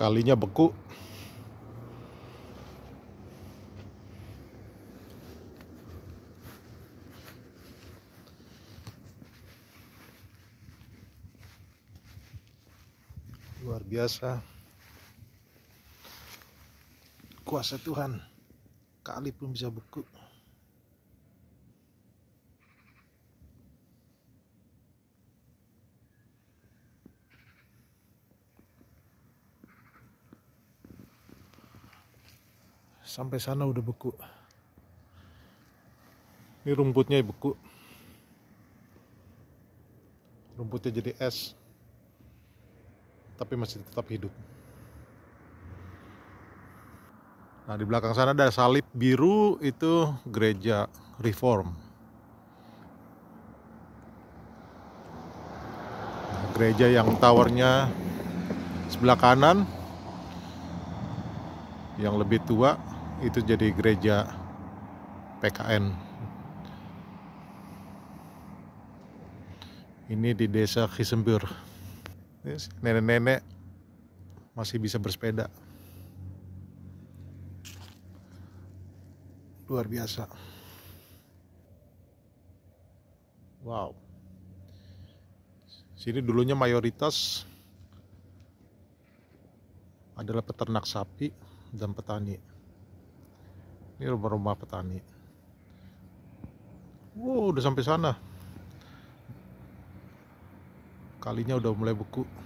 kalinya beku luar biasa kuasa Tuhan kali pun bisa beku sampai sana udah beku ini rumputnya beku rumputnya jadi es tapi masih tetap hidup nah di belakang sana ada salib biru itu gereja reform nah, gereja yang towernya sebelah kanan yang lebih tua itu jadi gereja PKN ini di desa Kisembur nenek-nenek masih bisa bersepeda luar biasa wow sini dulunya mayoritas adalah peternak sapi dan petani ini rumah-rumah petani wow udah sampai sana kalinya udah mulai beku